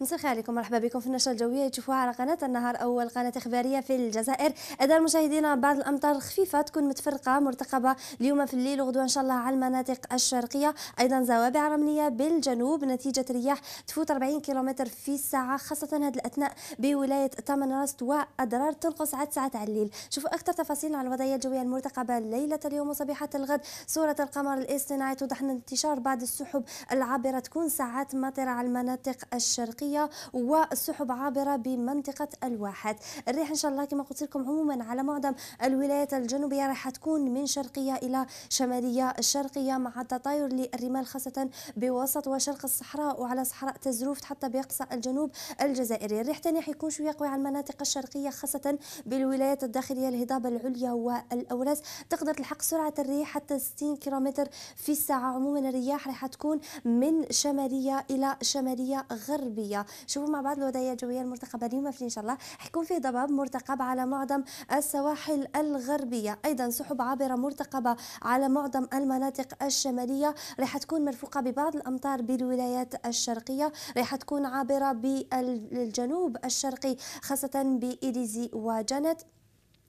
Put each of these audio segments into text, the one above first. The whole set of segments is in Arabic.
مساء الخير عليكم مرحبا بكم في النشرة الجوية تشوفوها على قناة النهار أول قناة إخبارية في الجزائر أداء المشاهدين بعض الأمطار الخفيفه تكون متفرقة مرتقبة اليوم في الليل وغدوة إن شاء الله على المناطق الشرقية أيضا زوابع رملية بالجنوب نتيجة رياح تفوت 40 كيلومتر في الساعة خاصة هذه الأثناء بولاية تمنرست واضرار تنقص عاد ساعات على الليل شوفوا أكثر تفاصيل على الوضعية الجوية المرتقبة ليلة اليوم وصبيحة الغد صورة القمر الاصطناعي توضح أن انتشار بعض السحب العابرة تكون ساعات مطرة على المناطق الشرقية الشرقيه والسحب عابره بمنطقه الواحات الريح ان شاء الله كما قلت لكم عموما على معظم الولايات الجنوبيه راح تكون من شرقيه الى شماليه الشرقيه مع تطاير للرمال خاصه بوسط وشرق الصحراء وعلى صحراء تزروفت حتى بيقصى الجنوب الجزائري الريح تاني حيكون شويه قوي على المناطق الشرقيه خاصه بالولايات الداخليه الهضاب العليا والاوراس تقدر تلحق سرعه الريح حتى 60 كيلومتر في الساعه عموما الرياح راح تكون من شماليه الى شماليه غربيه الجويه شوفوا مع بعض الوضعيه الجويه المرتقبه اليوم في ان شاء الله حيكون في ضباب مرتقب على معظم السواحل الغربيه ايضا سحب عابره مرتقبه على معظم المناطق الشماليه راح تكون مرفوقه ببعض الامطار بالولايات الشرقيه راح تكون عابره بالجنوب الشرقي خاصه بإليزي وجنت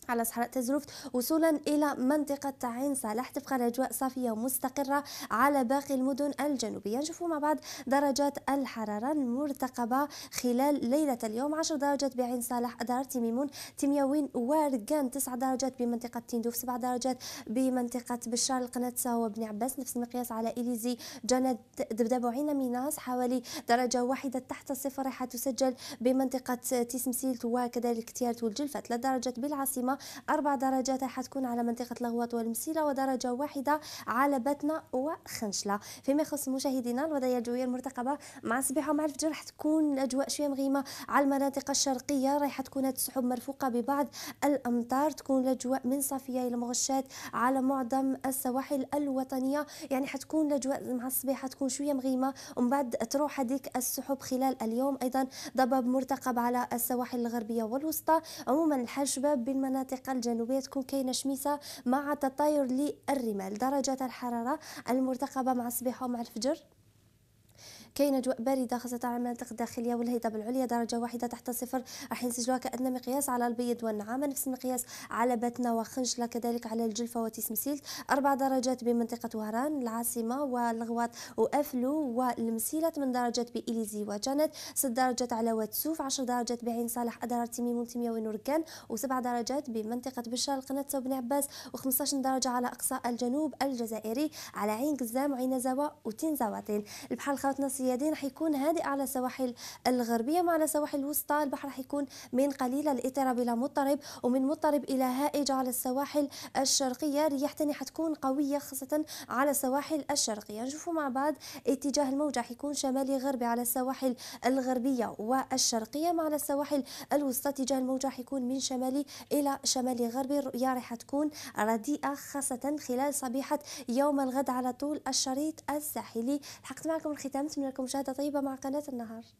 على صحراء تزرفت وصولا إلى منطقة تعين صالح تبقى الأجواء صافية ومستقرة على باقي المدن الجنوبية نشوفوا مع بعض درجات الحرارة المرتقبة خلال ليلة اليوم 10 درجات بعين صالح دار تيميمون تمياوين وارقان 9 درجات بمنطقة تندوف 7 درجات بمنطقة بشار القناة بن عباس نفس المقياس على إليزي جند دبدب وعين ميناس حوالي درجة واحدة تحت الصفر راح تسجل بمنطقة تيسمسيلت وكذلك تيارت والجلفة 3 درجات بالعاصمة أربع درجات حتكون على منطقة الغواط والمسيلة ودرجة واحدة على بتنا وخنشلة فيما يخص مشاهدينا الوضعية الجوية المرتقبة مع الصبيحة ومع الفجر راح تكون الأجواء شوية مغيمة على المناطق الشرقية رايحة تكون هاد السحب مرفوقة ببعض الأمطار تكون الأجواء من صافية إلى مغشات على معظم السواحل الوطنية يعني حتكون الأجواء مع الصبيحة تكون شوية مغيمة ومن بعد تروح هذيك السحب خلال اليوم أيضا ضباب مرتقب على السواحل الغربية والوسطى عموما الحال شباب بالمناطق المناطق الجنوبية تكون كاينة شميسه مع تطاير للرمال درجة الحرارة المرتقبة مع الصباح ومع الفجر كاين اجواء بارده خاصه على المناطق الداخليه والهضاب العليا درجه واحده تحت الصفر راح نسجلوها كادنى مقياس على البيض والنعامه نفس المقياس على باتنا وخنجله كذلك على الجلفه وتسمسيل اربع درجات بمنطقه وهران العاصمه والغواط وافلو والمسيله من درجات بإليزي وجانت ست درجات على واتسوف 10 درجات بعين صالح أدرار تميم وتمية ونوركان وسبع درجات بمنطقة بشار القناة وبن عباس و15 درجة على أقصى الجنوب الجزائري على عين قزام وعين زوا وتين زواتين البحر الخاوت نصية رح يكون هادئ على السواحل الغربيه مع السواحل الوسطى البحر يكون من قليل الاضطراب الى مضطرب ومن مضطرب الى هائج على السواحل الشرقيه رياح تاني حتكون قويه خاصه على السواحل الشرقيه نشوفوا مع بعض اتجاه الموجه حيكون شمالي غربي على السواحل الغربيه والشرقيه مع السواحل الوسطى اتجاه الموجه حيكون من شمالي الى شمالي غربي الرؤيه راح تكون رديئه خاصه خلال صبيحه يوم الغد على طول الشريط الساحلي لحقت معكم الختام من لكم مشاهدة طيبة مع قناة النهار